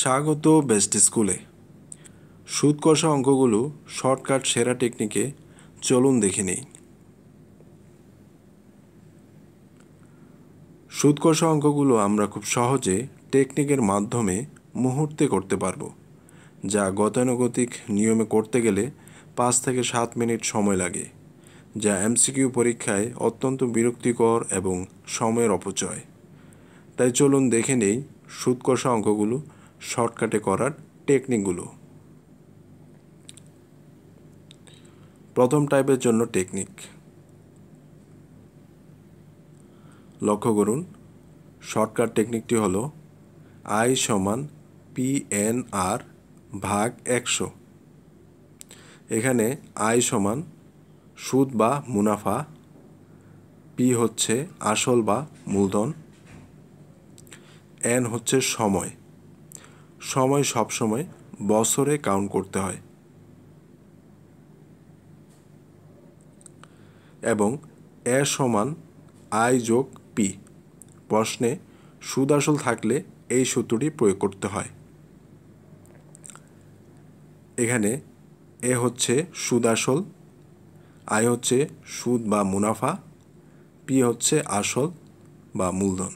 স্বাগত বেস্ট স্কুলে সুদ কষা অঙ্কগুলো শর্টকাট সেরা টেকনিকে চলুন দেখে নেই সুদ কষা অঙ্কগুলো আমরা খুব সহজে টেকনিকের মাধ্যমে মুহূর্তে করতে পারবো যা গতানুগতিক নিয়মে করতে গেলে পাঁচ থেকে সাত মিনিট সময় লাগে যা এমসিকিউ পরীক্ষায় অত্যন্ত বিরক্তিকর এবং সময়ের অপচয় তাই চলুন দেখে নেই সুদ কষা অঙ্কগুলো শর্টকাটে করার টেকনিকগুলো প্রথম টাইপের জন্য টেকনিক লক্ষ্য করুন শর্টকাট টেকনিকটি হলো আই সমান পি এন আর ভাগ একশো এখানে আই সমান সুদ বা মুনাফা পি হচ্ছে আসল বা মূলধন এন হচ্ছে সময় সময় সবসময় বছরে কাউন্ট করতে হয় এবং এ সমান আই যোগ পি প্রশ্নে সুদ আসল থাকলে এই সূত্রটি প্রয়োগ করতে হয় এখানে এ হচ্ছে সুদ আসল আয় হচ্ছে সুদ বা মুনাফা পি হচ্ছে আসল বা মূলধন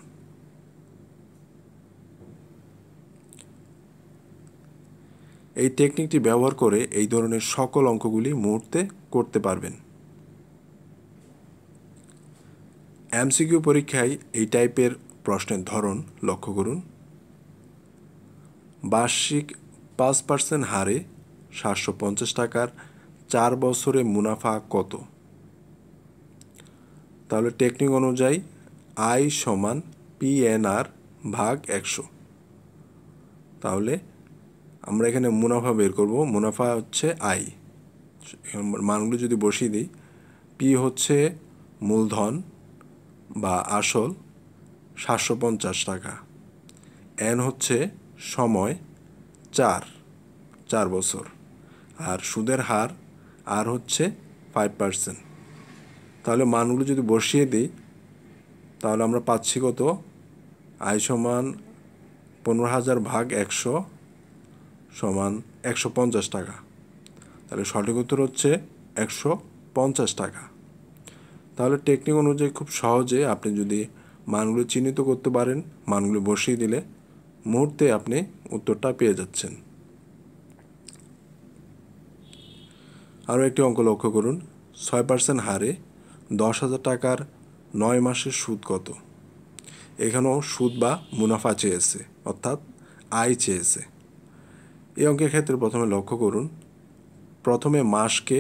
এই টেকনিকটি ব্যবহার করে এই ধরনের সকল অঙ্কগুলি মুহূর্তে করতে পারবেন এমসিকিউ পরীক্ষায় এই টাইপের প্রশ্নের ধরন লক্ষ্য করুন বার্ষিক পাঁচ পার্সেন্ট হারে সাতশো পঞ্চাশ টাকার চার বছরে মুনাফা কত তাহলে টেকনিক অনুযায়ী আই সমান পিএনআর ভাগ একশো তাহলে আমরা এখানে মুনাফা বের করব মুনাফা হচ্ছে আই মানগুলো যদি বসিয়ে দিই পি হচ্ছে মূলধন বা আসল সাতশো পঞ্চাশ টাকা এন হচ্ছে সময় চার চার বছর আর সুদের হার আর হচ্ছে ফাইভ পার্সেন্ট তাহলে মানগুলো যদি বসিয়ে দিই তাহলে আমরা পাচ্ছি কত আয় সমান পনেরো হাজার ভাগ একশো সমান একশো পঞ্চাশ টাকা তাহলে সঠিক উত্তর হচ্ছে একশো পঞ্চাশ টাকা তাহলে টেকনিক অনুযায়ী খুব সহজে আপনি যদি মানগুলো চিহ্নিত করতে পারেন মানগুলো বসিয়ে দিলে মুহূর্তে আপনি উত্তরটা পেয়ে যাচ্ছেন আরও একটি অঙ্ক লক্ষ্য করুন ছয় পার্সেন্ট হারে দশ হাজার টাকার নয় মাসের সুদ কত এখানেও সুদ বা মুনাফা চেয়েছে অর্থাৎ আয় চেয়েছে এই অঙ্কের ক্ষেত্রে প্রথমে লক্ষ্য করুন প্রথমে মাসকে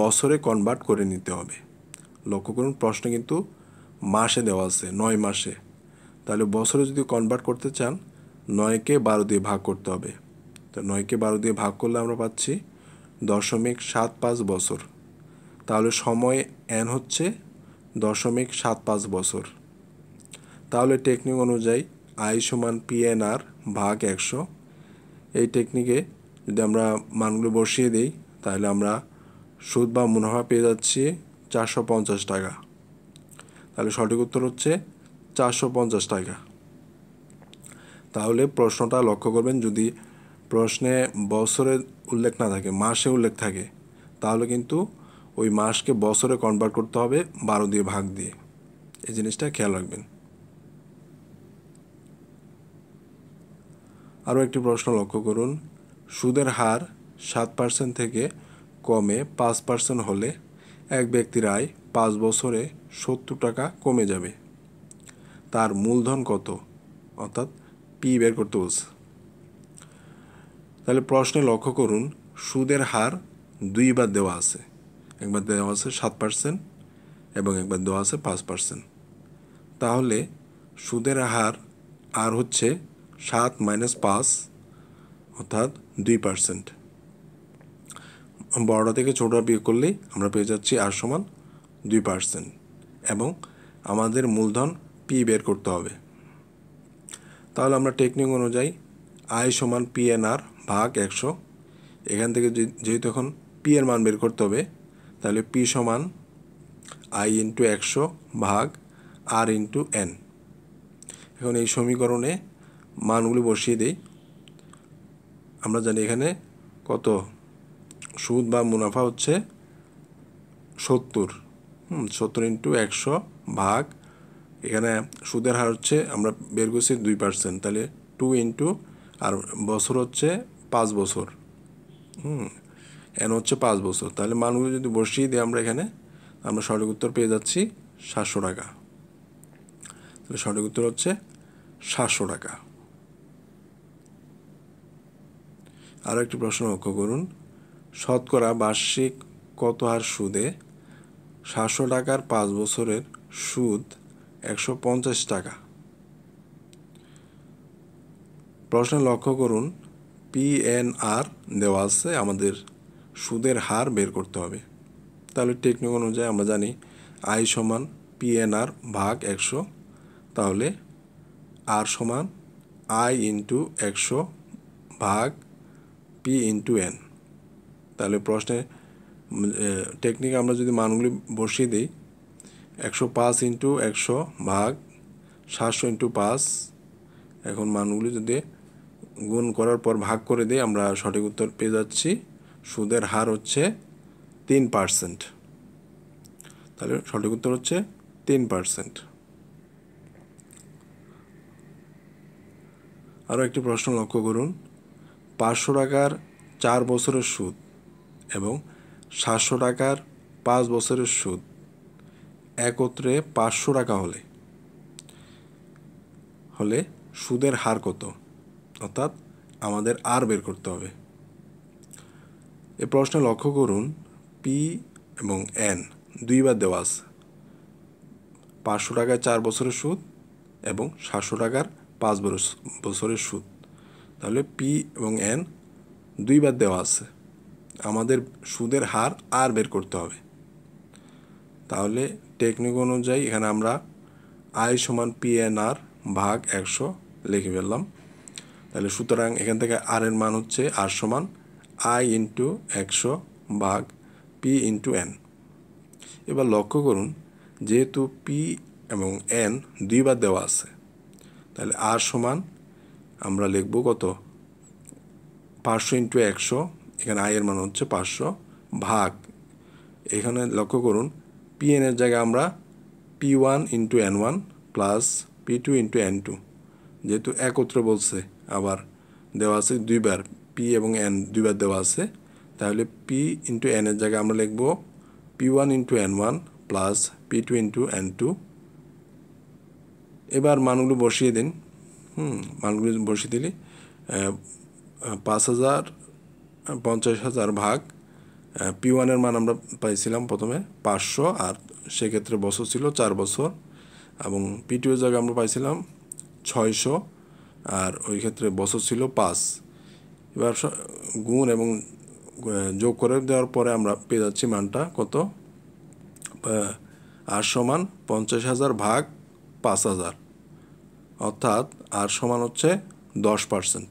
বছরে কনভার্ট করে নিতে হবে লক্ষ্য করুন প্রশ্ন কিন্তু মাসে দেওয়া আছে নয় মাসে তাহলে বছরে যদি কনভার্ট করতে চান নয়কে বারো দিয়ে ভাগ করতে হবে তো নয়কে বারো দিয়ে ভাগ করলে আমরা পাচ্ছি দশমিক সাত পাঁচ বছর তাহলে সময় এন হচ্ছে দশমিক সাত পাঁচ বছর তাহলে টেকনিক অনুযায়ী আই সমান পিএনআর ভাগ একশো এই টেকনিকে যদি আমরা মানগুলো বসিয়ে দিই তাহলে আমরা সুদ বা মুনাফা পেয়ে যাচ্ছি চারশো পঞ্চাশ টাকা তাহলে সঠিক উত্তর হচ্ছে চারশো পঞ্চাশ টাকা তাহলে প্রশ্নটা লক্ষ্য করবেন যদি প্রশ্নে বছরে উল্লেখ না থাকে মাসে উল্লেখ থাকে তাহলে কিন্তু ওই মাসকে বছরে কনভার্ট করতে হবে বারো দিয়ে ভাগ দিয়ে এই জিনিসটা খেয়াল রাখবেন আরও একটি প্রশ্ন লক্ষ্য করুন সুদের হার সাত পার্সেন্ট থেকে কমে পাঁচ পার্সেন্ট হলে এক ব্যক্তির আয় পাঁচ বছরে সত্তর টাকা কমে যাবে তার মূলধন কত অর্থাৎ পি বের করতে বলছে তাহলে প্রশ্নে লক্ষ্য করুন সুদের হার দুইবার দেওয়া আছে একবার দেওয়া আছে সাত পার্সেন্ট এবং একবার দেওয়া আছে পাঁচ পার্সেন্ট তাহলে সুদের হার আর হচ্ছে সাত মাইনাস পাঁচ অর্থাৎ দুই পার্সেন্ট বড়টা থেকে ছোটটা বিয়োগ করলেই আমরা পেয়ে যাচ্ছি আর সমান দুই পার্সেন্ট এবং আমাদের মূলধন পি বের করতে হবে তাহলে আমরা টেকনিক অনুযায়ী আয় সমান পিএনআর ভাগ একশো এখান থেকে যেহেতু এখন পি এর মান বের করতে হবে তাহলে পি সমান আই ইন্টু একশো ভাগ আর ইন্টু এন এখন এই সমীকরণে মানগুলি বসিয়ে দিই আমরা জানি এখানে কত সুদ বা মুনাফা হচ্ছে সত্তর সত্তর ইন্টু একশো ভাগ এখানে সুদের হার হচ্ছে আমরা বের করছি দুই পার্সেন্ট তাহলে টু ইন্টু আর বছর হচ্ছে পাঁচ বছর হুম এন হচ্ছে পাঁচ বছর তাহলে মানগুলি যদি বসিয়ে দিই আমরা এখানে আমরা সঠিক উত্তর পেয়ে যাচ্ছি সাতশো টাকা তাহলে সঠিক উত্তর হচ্ছে সাতশো টাকা আরও একটি প্রশ্ন লক্ষ্য করুন শতকরা বার্ষিক কত হার সুদে সাতশো টাকার পাঁচ বছরের সুদ একশো পঞ্চাশ টাকা প্রশ্নে লক্ষ্য করুন পিএনআর দেওয়া আছে আমাদের সুদের হার বের করতে হবে তাহলে টেকনিক অনুযায়ী আমরা জানি আই সমান পিএনআর ভাগ একশো তাহলে আর সমান আই ইন্টু একশো ভাগ পি ইন্টু এন তাহলে প্রশ্নে টেকনিক আমরা যদি মানগুলি বসিয়ে দিই একশো পাঁচ ইন্টু একশো ভাগ সাতশো ইন্টু পাঁচ এখন মানগুলি যদি গুণ করার পর ভাগ করে দিই আমরা সঠিক উত্তর পেয়ে যাচ্ছি সুদের হার হচ্ছে তিন পার্সেন্ট তাহলে সঠিক উত্তর হচ্ছে তিন পার্সেন্ট আরও একটি প্রশ্ন লক্ষ্য করুন পাঁচশো টাকার চার বছরের সুদ এবং সাতশো টাকার পাঁচ বছরের সুদ একত্রে পাঁচশো টাকা হলে হলে সুদের হার কত অর্থাৎ আমাদের আর বের করতে হবে এ প্রশ্নে লক্ষ্য করুন পি এবং এন দুইবার দেওয়া আছে পাঁচশো টাকায় চার বছরের সুদ এবং সাতশো টাকার পাঁচ বছরের সুদ তাহলে পি এবং এন দুইবার দেওয়া আছে আমাদের সুদের হার আর বের করতে হবে তাহলে টেকনিক অনুযায়ী এখানে আমরা আই সমান পি এন আর ভাগ একশো লিখে ফেললাম তাহলে সুতরাং এখান থেকে আর এর মান হচ্ছে আর সমান আই ইন্টু একশো ভাগ পি ইন্টু এন এবার লক্ষ্য করুন যেহেতু পি এবং এন দুইবার দেওয়া আছে তাহলে আর সমান আমরা লিখব কত পাঁচশো ইন্টু একশো এখানে আয়ের মান হচ্ছে পাঁচশো ভাগ এখানে লক্ষ্য করুন পিএনের জায়গায় আমরা P one into N one plus P two into N two যেহেতু একত্র বলছে আবার দেওয়া আছে দুইবার পি এবং এন দুইবার দেওয়া আছে তাহলে পি ইন্টু এনের জায়গায় আমরা লিখব P one into N one plus P two into N two এবার মানগুলো বসিয়ে দিন হুম মানগুলি বসিয়ে দিলি পাঁচ হাজার পঞ্চাশ হাজার ভাগ পি ওয়ানের মান আমরা পাইছিলাম প্রথমে পাঁচশো আর সেক্ষেত্রে বছর ছিল চার বছর এবং পি টু এর জায়গায় আমরা পাইছিলাম ছয়শো আর ওই ক্ষেত্রে বছর ছিল পাঁচ এবার গুণ এবং যোগ করে দেওয়ার পরে আমরা পেয়ে যাচ্ছি মানটা কত আর সমান পঞ্চাশ হাজার ভাগ পাঁচ হাজার অর্থাৎ আর সমান হচ্ছে দশ পার্সেন্ট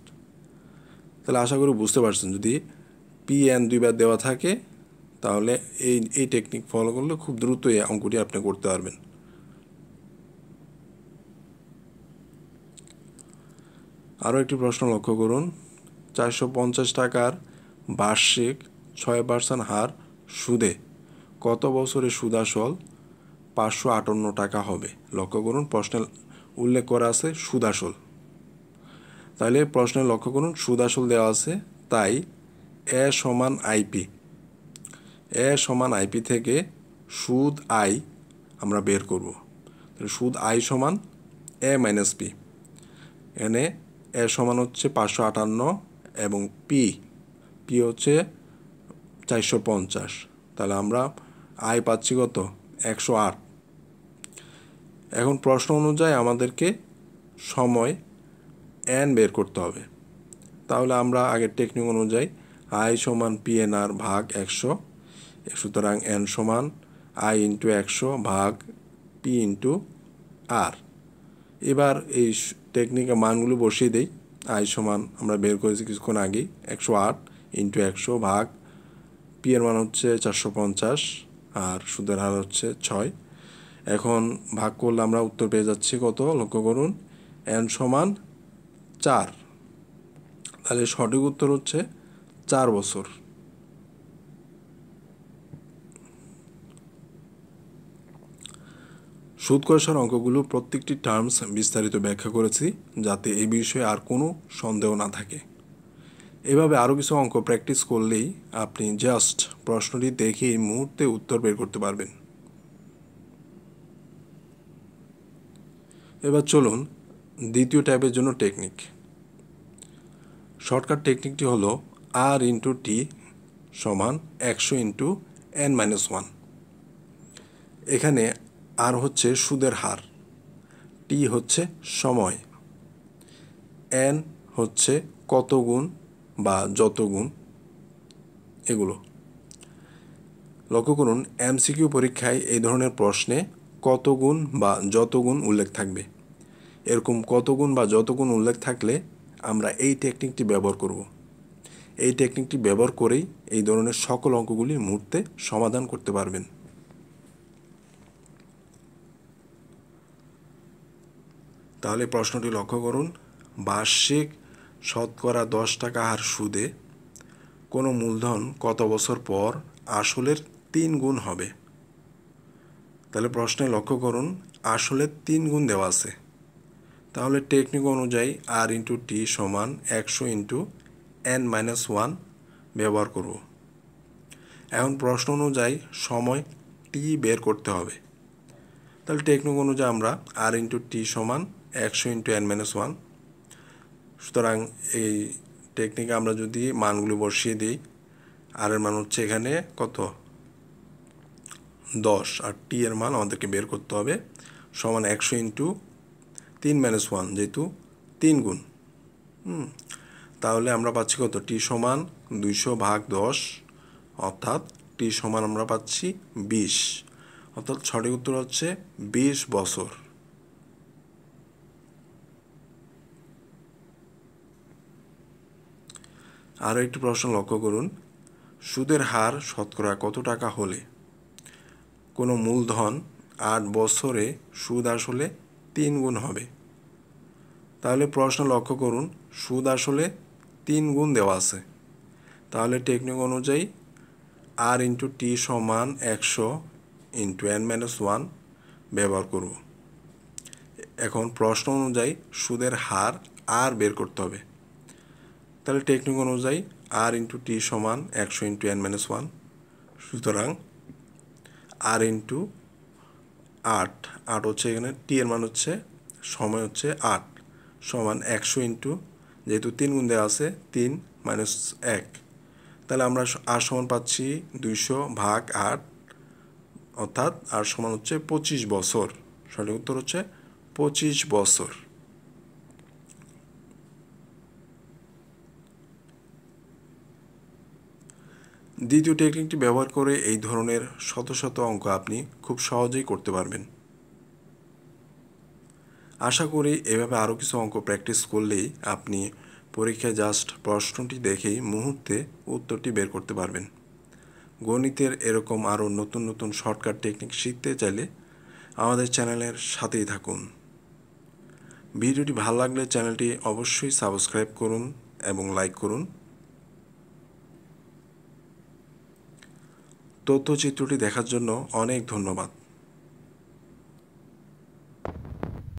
তাহলে আশা করি বুঝতে পারছেন যদি পি এন দুইবার দেওয়া থাকে তাহলে এই এই টেকনিক ফলো করলে খুব দ্রুত এই অঙ্কটি আপনি করতে পারবেন আরও একটি প্রশ্ন লক্ষ্য করুন চারশো পঞ্চাশ টাকার বার্ষিক ছয় পার্সেন্ট হার সুদে কত বছরে সুদাসল পাঁচশো আটান্ন টাকা হবে লক্ষ্য করুন প্রশ্নের উল্লেখ করা আছে সুদাসল তাহলে প্রশ্নে লক্ষ্য করুন সুদাসল দেওয়া আছে তাই এ সমান আইপি এ সমান আইপি থেকে সুদ আই আমরা বের করব তাহলে সুদ আই সমান এ মাইনাস পি এনে এ সমান হচ্ছে পাঁচশো আটান্ন এবং পি পি হচ্ছে চারশো পঞ্চাশ তাহলে আমরা আয় পাচ্ছি কত একশো আট এখন প্রশ্ন অনুযায়ী আমাদেরকে সময় অ্যান বের করতে হবে তাহলে আমরা আগের টেকনিক অনুযায়ী আই সমান পিএনআর ভাগ একশো সুতরাং এন সমান আই ইন্টু একশো ভাগ পি ইন্টু আর এবার এই টেকনিকের মানগুলো বসিয়ে দেই আই সমান আমরা বের করেছি কিছুক্ষণ আগেই একশো আট ইন্টু একশো ভাগ পি এর মান হচ্ছে চারশো পঞ্চাশ আর সুদের হার হচ্ছে ছয় এখন ভাগ করলে আমরা উত্তর পেয়ে যাচ্ছি কত লক্ষ্য করুন এন সমান চার তাহলে সঠিক উত্তর হচ্ছে চার বছর সুদ কষার অঙ্কগুলো প্রত্যেকটি টার্মস বিস্তারিত ব্যাখ্যা করেছি যাতে এই বিষয়ে আর কোনো সন্দেহ না থাকে এভাবে আরও কিছু অঙ্ক প্র্যাকটিস করলেই আপনি জাস্ট প্রশ্নটি দেখে এই মুহূর্তে উত্তর বের করতে পারবেন এবার চলুন দ্বিতীয় টাইপের জন্য টেকনিক শর্টকাট টেকনিকটি হলো আর ইন্টু টি সমান একশো ইন্টু এন মাইনাস ওয়ান এখানে আর হচ্ছে সুদের হার টি হচ্ছে সময় এন হচ্ছে কত গুণ বা যত গুণ এগুলো লক্ষ্য করুন এমসিকিউ পরীক্ষায় এই ধরনের প্রশ্নে কত গুণ বা যত গুণ উল্লেখ থাকবে এরকম কতগুণ বা যতগুণ উল্লেখ থাকলে আমরা এই টেকনিকটি ব্যবহার করব এই টেকনিকটি ব্যবহার করেই এই ধরনের সকল অঙ্কগুলি মুহূর্তে সমাধান করতে পারবেন তাহলে প্রশ্নটি লক্ষ্য করুন বার্ষিক শতকরা দশ টাকা হার সুদে কোনো মূলধন কত বছর পর আসলের তিন গুণ হবে তাহলে প্রশ্নে লক্ষ্য করুন আসলের তিন গুণ দেওয়া আছে তাহলে টেকনিক অনুযায়ী আর ইন্টু টি সমান একশো ইন্টু এন মাইনাস ওয়ান ব্যবহার করব এখন প্রশ্ন অনুযায়ী সময় টি বের করতে হবে তাহলে টেকনিক অনুযায়ী আমরা আর ইন্টু টি সমান একশো ইন্টু এন মাইনাস ওয়ান সুতরাং এই টেকনিকে আমরা যদি মানগুলি বসিয়ে দিই আর এর মান হচ্ছে এখানে কত দশ আর টি এর মান আমাদেরকে বের করতে হবে সমান একশো ইন্টু তিন মাইনাস ওয়ান যেহেতু তিন গুণ তাহলে আমরা পাচ্ছি কত টি সমান দুইশো ভাগ দশ অর্থাৎ টি সমান আমরা পাচ্ছি বিশ অর্থাৎ ছটি উত্তর হচ্ছে বিশ বছর আরও একটি প্রশ্ন লক্ষ্য করুন সুদের হার শতকরা কত টাকা হলে কোনো মূলধন আট বছরে সুদ আসলে তিন গুণ হবে তাহলে প্রশ্ন লক্ষ্য করুন সুদ আসলে তিন গুণ দেওয়া আছে তাহলে টেকনিক অনুযায়ী আর ইন্টু টি সমান একশো ইন্টু এন মাইনাস ওয়ান ব্যবহার করব এখন প্রশ্ন অনুযায়ী সুদের হার আর বের করতে হবে তাহলে টেকনিক অনুযায়ী আর ইন্টু টি সমান একশো ইন্টু এন মাইনাস ওয়ান সুতরাং আর ইন্টু আট আট হচ্ছে এখানে টি এর মান হচ্ছে সময় হচ্ছে আট সমান একশো ইন্টু যেহেতু তিন গুণ দেওয়া আছে তিন মাইনাস এক তাহলে আমরা আর সমান পাচ্ছি দুইশো ভাগ আট অর্থাৎ আর সমান হচ্ছে পঁচিশ বছর সঠিক উত্তর হচ্ছে পঁচিশ বছর দ্বিতীয় টেকনিকটি ব্যবহার করে এই ধরনের শত শত অঙ্ক আপনি খুব সহজেই করতে পারবেন আশা করি এভাবে আরও কিছু অঙ্ক প্র্যাকটিস করলেই আপনি পরীক্ষায় জাস্ট প্রশ্নটি দেখেই মুহূর্তে উত্তরটি বের করতে পারবেন গণিতের এরকম আরও নতুন নতুন শর্টকাট টেকনিক শিখতে চাইলে আমাদের চ্যানেলের সাথেই থাকুন ভিডিওটি ভালো লাগলে চ্যানেলটি অবশ্যই সাবস্ক্রাইব করুন এবং লাইক করুন তথ্যচিত্রটি দেখার জন্য অনেক ধন্যবাদ